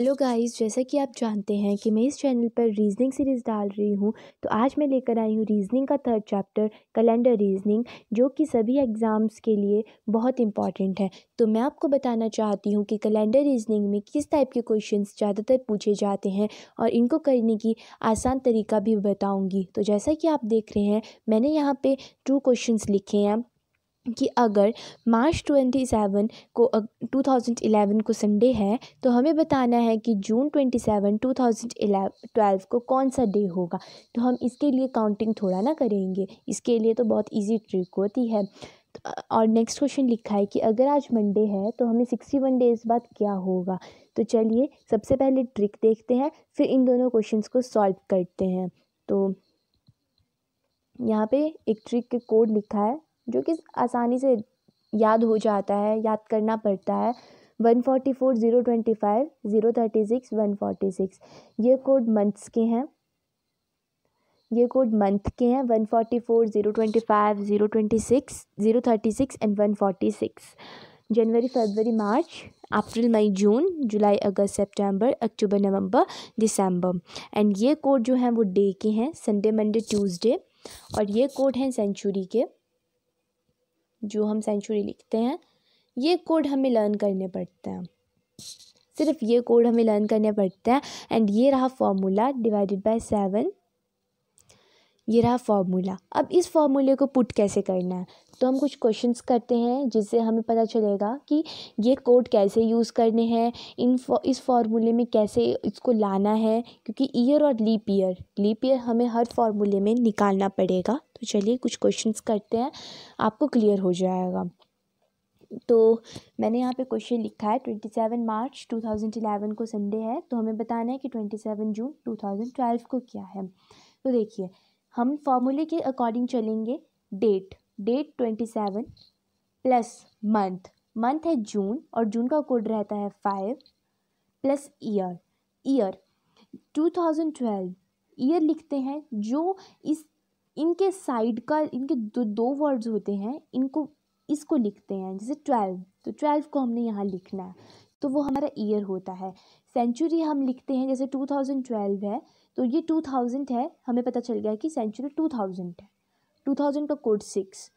hello guys जैसा कि आप जानते हैं कि मैं इस चैनल पर रीजनिंग सीरीज़ डाल रही हूँ तो आज मैं लेकर आई हूँ रीजनिंग का थर्ड चैप्टर कैलेंडर रीजनिंग जो कि सभी एग्ज़ाम्स के लिए बहुत इंपॉर्टेंट है तो मैं आपको बताना चाहती हूँ कि कैलेंडर रीजनिंग में किस टाइप के क्वेश्चंस ज़्यादातर पूछे जाते हैं और इनको करने की आसान तरीका भी बताऊँगी तो जैसा कि आप देख रहे हैं मैंने यहाँ पर टू क्वेश्चन लिखे हैं कि अगर मार्च ट्वेंटी सेवन को टू थाउजेंड इलेवन को संडे है तो हमें बताना है कि June twenty seven two thousand twelve को कौन सा डे होगा तो हम इसके लिए काउंटिंग थोड़ा ना करेंगे इसके लिए तो बहुत इजी ट्रिक होती है तो, और नेक्स्ट क्वेश्चन लिखा है कि अगर आज मंडे है तो हमें सिक्सटी वन डेज़ बाद क्या होगा तो चलिए सबसे पहले ट्रिक देखते हैं फिर इन दोनों क्वेश्चन को सॉल्व करते हैं तो यहाँ पे एक ट्रिक के कोड लिखा है जो कि आसानी से याद हो जाता है याद करना पड़ता है one forty four zero twenty five zero thirty six one forty six ये कोड मंथ्स के हैं ये कोड मंथ के हैं one forty four zero twenty five zero twenty six zero thirty six and one forty six जनवरी फरवरी मार्च अप्रैल मई जून जुलाई अगस्त सितंबर अक्टूबर नवंबर दिसंबर एंड ये कोड जो हैं वो डे के हैं संडे मंडे ट्यूसडे और ये कोड हैं सेंचुरी के जो हम सेंचुरी लिखते हैं ये कोड हमें लर्न करने पड़ते हैं सिर्फ ये कोड हमें लर्न करने पड़ते हैं एंड ये रहा फॉर्मूला डिवाइडेड बाय सेवन ये रहा फॉर्मूला अब इस फॉर्मूले को पुट कैसे करना है तो हम कुछ क्वेश्चंस करते हैं जिससे हमें पता चलेगा कि ये कोड कैसे यूज़ करने हैं इन इस फार्मूले में कैसे इसको लाना है क्योंकि ईयर और लीप ईयर लीप ईयर हमें हर फार्मूले में निकालना पड़ेगा तो चलिए कुछ क्वेश्चंस करते हैं आपको क्लियर हो जाएगा तो मैंने यहाँ पे क्वेश्चन लिखा है twenty seven March two thousand eleven को संडे है तो हमें बताना है कि twenty seven June two thousand twelve को क्या है तो देखिए हम फॉर्मूले के अकॉर्डिंग चलेंगे date date twenty seven plus month month है जून और जून का कोड रहता है five plus year year two thousand twelve year लिखते हैं जो इस इनके साइड का इनके दो दो वर्ड्स होते हैं इनको इसको लिखते हैं जैसे ट्वेल्व तो ट्वेल्व को हमने यहाँ लिखना है तो वो हमारा ईयर होता है सेंचुरी हम लिखते हैं जैसे टू थाउजेंड ट्वेल्व है तो ये टू थाउजेंड है हमें पता चल गया कि सेंचुरी टू थाउजेंड है टू थाउजेंड का कोड सिक्स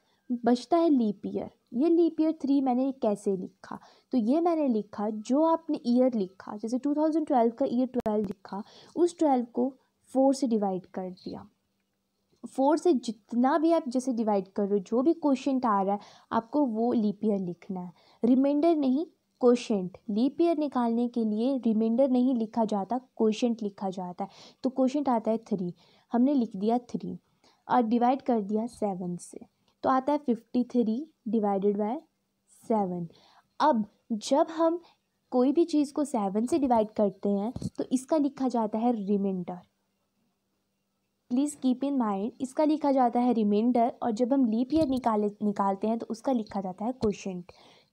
बचता है लीप ईयर ये लीप ईयर थ्री मैंने कैसे लिखा तो ये मैंने लिखा जो आपने ईयर लिखा जैसे टू थाउजेंड ट्वेल्व का ईयर ट्वेल्व लिखा उस ट्वेल्व को फोर से डिवाइड कर दिया फोर से जितना भी आप जैसे डिवाइड कर रहे हो जो भी क्वेश्चन आ रहा है आपको वो लीप ईयर लिखना है रिमाइंडर नहीं कोशेंट लीप ईयर निकालने के लिए रिमाइंडर नहीं लिखा जाता कोशेंट लिखा जाता है तो कोशेंट आता है थ्री हमने लिख दिया थ्री और डिवाइड कर दिया सेवन से तो आता है fifty three divided by seven अब जब हम कोई भी चीज़ को सेवन से डिवाइड करते हैं तो इसका लिखा जाता है reminder please keep in mind इसका लिखा जाता है रिमाइंडर और जब हम लीप ईयर निकाले निकालते हैं तो उसका लिखा जाता है क्वेश्चन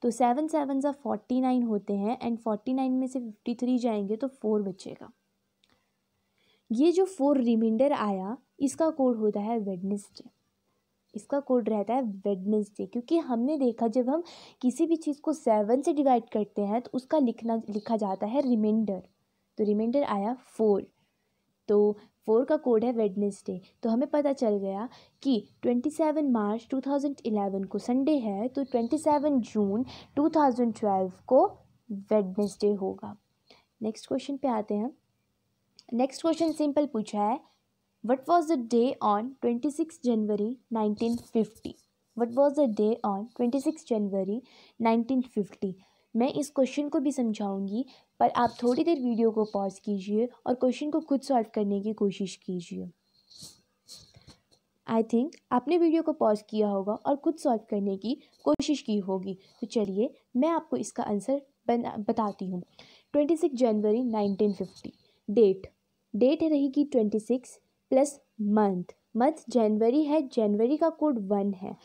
तो सेवन सेवन ज़ा फोर्टी नाइन होते हैं एंड फोर्टी नाइन में से फिफ्टी थ्री जाएंगे तो फोर बचेगा ये जो फोर रिमाइंडर आया इसका कोड होता है वेडनेसडे इसका कोड रहता है वेडनेसडे क्योंकि हमने देखा जब हम किसी भी चीज़ को सेवन से डिवाइड करते हैं तो उसका लिखना लिखा जाता है रिमाइंडर तो रिमाइंडर आया फोर तो फोर का कोड है वेडनेसडे तो हमें पता चल गया कि twenty seven March two thousand eleven को संडे है तो twenty seven June two thousand twelve को वेडनेसडे होगा नेक्स्ट क्वेश्चन पे आते हैं नेक्स्ट क्वेश्चन सिंपल पूछा है what was the day on twenty six January nineteen fifty what was the day on twenty six January nineteen fifty मैं इस question को भी समझाऊंगी पर आप थोड़ी देर वीडियो को पॉज कीजिए और क्वेश्चन को खुद सॉल्व करने की कोशिश कीजिए आई थिंक आपने वीडियो को पॉज किया होगा और खुद सॉल्व करने की कोशिश की होगी तो चलिए मैं आपको इसका आंसर बना बताती हूँ twenty six January nineteen fifty date date रहेगी twenty six plus month month जनवरी है जनवरी का कोड वन है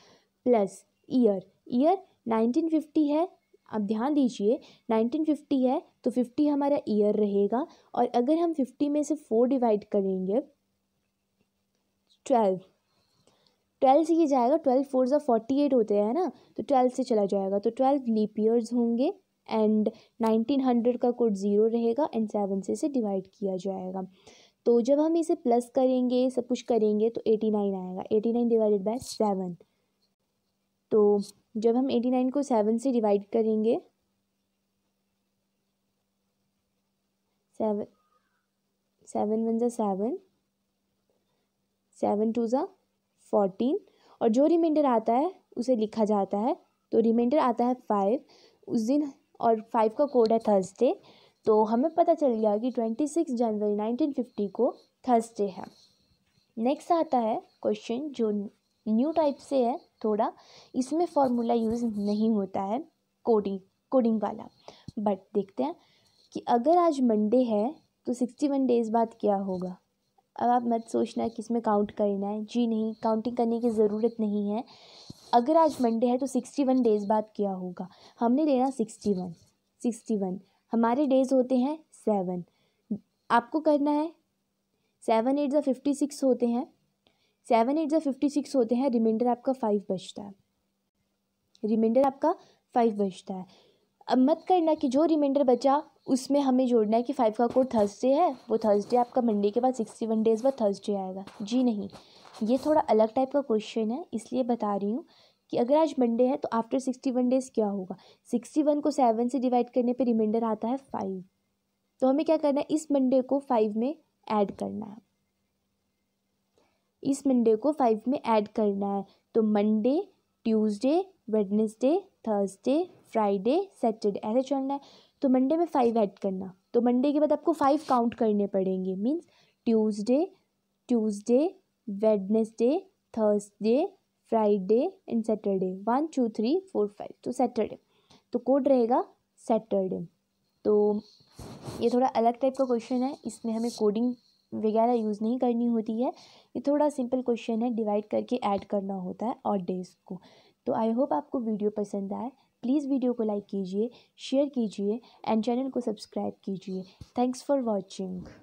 plus year year nineteen fifty है आप ध्यान दीजिए 1950 है तो 50 हमारा ईयर रहेगा और अगर हम 50 में से फोर डिवाइड करेंगे ट्वेल्व ट्वेल्व से ये जाएगा ट्वेल्व फोर ज़ा फोर्टी एट होते हैं ना तो ट्वेल्व से चला जाएगा तो ट्वेल्व लीप ईयर्स होंगे एंड नाइनटीन हंड्रेड का कोड ज़ीरो रहेगा एंड सेवन से इसे डिवाइड किया जाएगा तो जब हम इसे प्लस करेंगे सब कुछ करेंगे तो एटी नाइन आएगा eighty nine divided by seven तो जब हम एटी नाइन को सेवन से डिवाइड करेंगे सेवन सेवन वन ज़ा सेवन सेवन टू ज़ा फोर्टीन और जो रिमाइंडर आता है उसे लिखा जाता है तो रिमाइंडर आता है फाइव उस दिन और फाइव का कोड है थर्सडे तो हमें पता चल गया कि twenty six January nineteen fifty को थर्सडे है नेक्स्ट आता है क्वेश्चन जो न्यू टाइप से है थोड़ा इसमें फॉर्मूला यूज़ नहीं होता है कोडिंग कोडिंग वाला बट देखते हैं कि अगर आज मंडे है तो सिक्सटी वन डेज़ बाद क्या होगा अब आप मत सोचना है कि इसमें काउंट करना है जी नहीं काउंटिंग करने की ज़रूरत नहीं है अगर आज मंडे है तो सिक्सटी वन डेज़ बाद क्या होगा हमने लेना सिक्सटी वन सिक्सटी वन हमारे डेज़ होते हैं सेवन आपको करना है सेवन एट ज़ा फिफ्टी सिक्स होते हैं सेवन एट जब फिफ्टी सिक्स होते हैं रिमाइंडर आपका फाइव बचता है रिमाइंडर आपका फाइव बचता है अब मत करना कि जो रिमाइंडर बचा उसमें हमें जोड़ना है कि फाइव का कोड थर्सडे है वो थर्सडे आपका मंडे के बाद सिक्सटी वन डेज़ बाद थर्सडे आएगा जी नहीं ये थोड़ा अलग टाइप का क्वेश्चन है इसलिए बता रही हूँ कि अगर आज मंडे है तो आफ्टर सिक्सटी वन डेज़ क्या होगा सिक्सटी वन को सेवन से डिवाइड करने पर रिमाइंडर आता है फाइव तो हमें क्या करना है इस मंडे को फाइव में ऐड करना है इस मंडे को फाइव में ऐड करना है तो Monday Tuesday Wednesday Thursday Friday Saturday ऐसे चलना है तो मंडे में फाइव ऐड करना तो मंडे के बाद आपको फाइव काउंट करने पड़ेंगे means Tuesday Tuesday Wednesday Thursday Friday and Saturday one two three four five तो सैटरडे तो कोड रहेगा सैटरडे तो ये थोड़ा अलग टाइप का क्वेश्चन है इसमें हमें कोडिंग वगैरह यूज़ नहीं करनी होती है ये थोड़ा सिंपल क्वेश्चन है डिवाइड करके ऐड करना होता है और डेज को तो आई होप आपको वीडियो पसंद आए प्लीज़ वीडियो को लाइक कीजिए शेयर कीजिए एंड चैनल को सब्सक्राइब कीजिए थैंक्स फॉर वॉचिंग